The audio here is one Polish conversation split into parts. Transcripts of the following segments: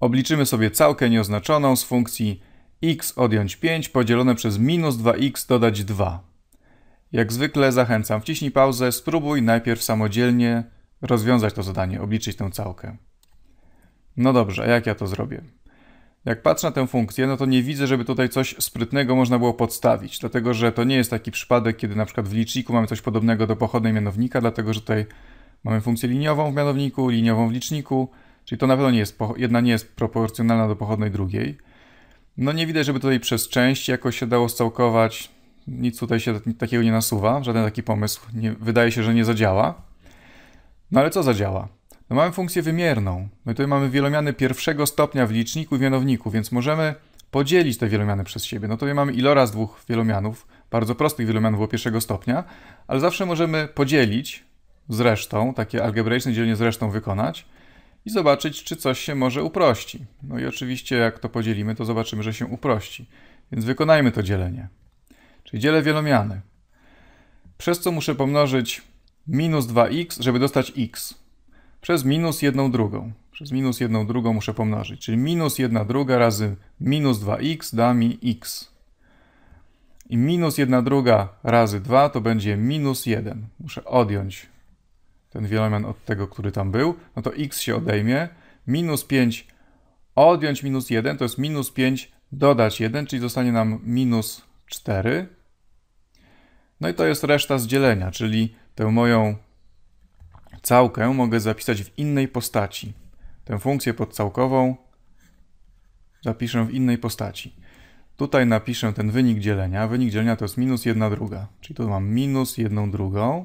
Obliczymy sobie całkę nieoznaczoną z funkcji x odjąć 5 podzielone przez minus 2x dodać 2. Jak zwykle zachęcam, wciśnij pauzę, spróbuj najpierw samodzielnie rozwiązać to zadanie, obliczyć tę całkę. No dobrze, a jak ja to zrobię? Jak patrzę na tę funkcję, no to nie widzę, żeby tutaj coś sprytnego można było podstawić, dlatego że to nie jest taki przypadek, kiedy na przykład w liczniku mamy coś podobnego do pochodnej mianownika, dlatego że tutaj mamy funkcję liniową w mianowniku, liniową w liczniku, Czyli to na pewno nie jest, jedna nie jest proporcjonalna do pochodnej drugiej. No nie widać, żeby tutaj przez część jakoś się dało scałkować. Nic tutaj się takiego nie nasuwa, żaden taki pomysł nie, wydaje się, że nie zadziała. No ale co zadziała? No mamy funkcję wymierną. No i tutaj mamy wielomiany pierwszego stopnia w liczniku i mianowniku, więc możemy podzielić te wielomiany przez siebie. No tutaj mamy iloraz dwóch wielomianów, bardzo prostych wielomianów o pierwszego stopnia, ale zawsze możemy podzielić z resztą, takie algebraiczne dzielenie z resztą wykonać i zobaczyć, czy coś się może uprości. No i oczywiście, jak to podzielimy, to zobaczymy, że się uprości. Więc wykonajmy to dzielenie. Czyli dzielę wielomiany. Przez co muszę pomnożyć minus 2x, żeby dostać x. Przez minus 1 drugą. Przez minus 1 drugą muszę pomnożyć. Czyli minus 1 druga razy minus 2x da mi x. I minus 1 druga razy 2 to będzie minus 1. Muszę odjąć ten wielomian od tego, który tam był, no to x się odejmie, minus 5 odjąć minus 1, to jest minus 5 dodać 1, czyli zostanie nam minus 4. No i to jest reszta z dzielenia, czyli tę moją całkę mogę zapisać w innej postaci. Tę funkcję podcałkową zapiszę w innej postaci. Tutaj napiszę ten wynik dzielenia. Wynik dzielenia to jest minus 1 druga, czyli tu mam minus 1 drugą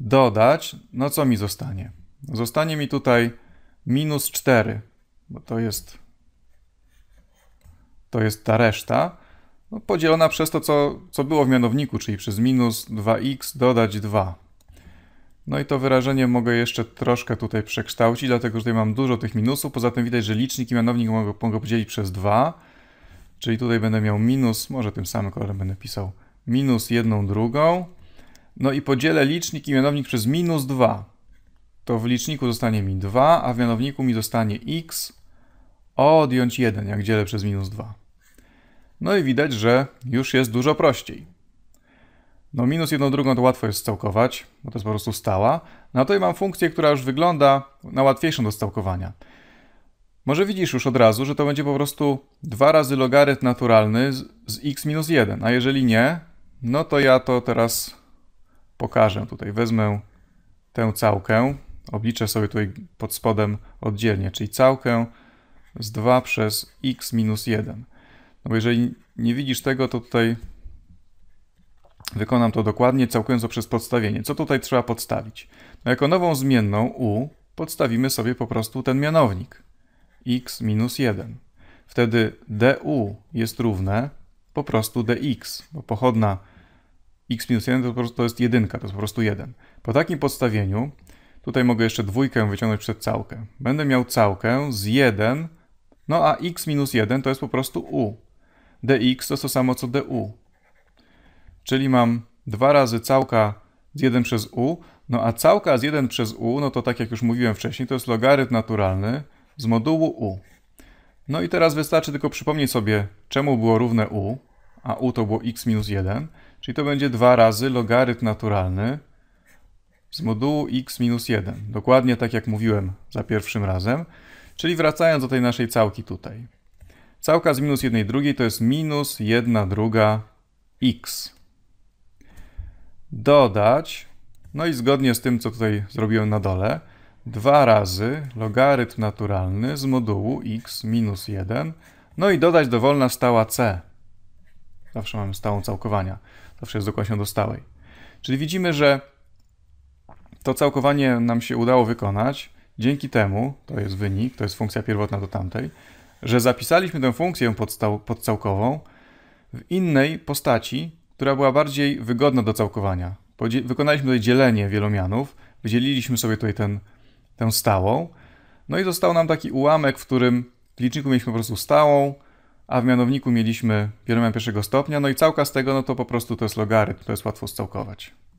dodać, no co mi zostanie? Zostanie mi tutaj minus 4, bo to jest, to jest ta reszta, no, podzielona przez to, co, co było w mianowniku, czyli przez minus 2x dodać 2. No i to wyrażenie mogę jeszcze troszkę tutaj przekształcić, dlatego że tutaj mam dużo tych minusów. Poza tym widać, że licznik i mianownik mogę, mogę podzielić przez 2. Czyli tutaj będę miał minus, może tym samym kolorem będę pisał, minus jedną drugą no i podzielę licznik i mianownik przez minus 2. To w liczniku zostanie mi 2, a w mianowniku mi zostanie x odjąć 1, jak dzielę przez minus 2. No i widać, że już jest dużo prościej. No minus 1 drugą to łatwo jest scałkować, bo to jest po prostu stała. No i mam funkcję, która już wygląda na łatwiejszą do scałkowania. Może widzisz już od razu, że to będzie po prostu 2 razy logarytm naturalny z, z x minus 1, a jeżeli nie, no to ja to teraz pokażę tutaj. Wezmę tę całkę, obliczę sobie tutaj pod spodem oddzielnie, czyli całkę z 2 przez x minus 1. No bo jeżeli nie widzisz tego, to tutaj wykonam to dokładnie, całkując to przez podstawienie. Co tutaj trzeba podstawić? No jako nową zmienną u podstawimy sobie po prostu ten mianownik x minus 1. Wtedy du jest równe po prostu dx, bo pochodna x minus 1 to, to jest jedynka, to jest po prostu 1. Po takim podstawieniu, tutaj mogę jeszcze dwójkę wyciągnąć przed całkę. Będę miał całkę z 1, no a x minus 1 to jest po prostu u. dx to jest to samo co du. Czyli mam dwa razy całka z 1 przez u, no a całka z 1 przez u, no to tak jak już mówiłem wcześniej, to jest logarytm naturalny z modułu u. No i teraz wystarczy tylko przypomnieć sobie, czemu było równe u, a u to było x minus 1, Czyli to będzie 2 razy logarytm naturalny z modułu x minus 1. Dokładnie tak jak mówiłem za pierwszym razem. Czyli wracając do tej naszej całki tutaj. Całka z minus 1 drugiej to jest minus 1 druga x. Dodać, no i zgodnie z tym, co tutaj zrobiłem na dole, 2 razy logarytm naturalny z modułu x minus 1, no i dodać dowolna stała c. Zawsze mamy stałą całkowania zawsze jest dokładnie do stałej. Czyli widzimy, że to całkowanie nam się udało wykonać dzięki temu, to jest wynik, to jest funkcja pierwotna do tamtej, że zapisaliśmy tę funkcję podcałkową w innej postaci, która była bardziej wygodna do całkowania. Wykonaliśmy tutaj dzielenie wielomianów, wydzieliliśmy sobie tutaj ten, tę stałą, no i został nam taki ułamek, w którym w liczniku mieliśmy po prostu stałą, a w mianowniku mieliśmy pierwszego stopnia, no i całka z tego, no to po prostu to jest logarytm, to jest łatwo scałkować.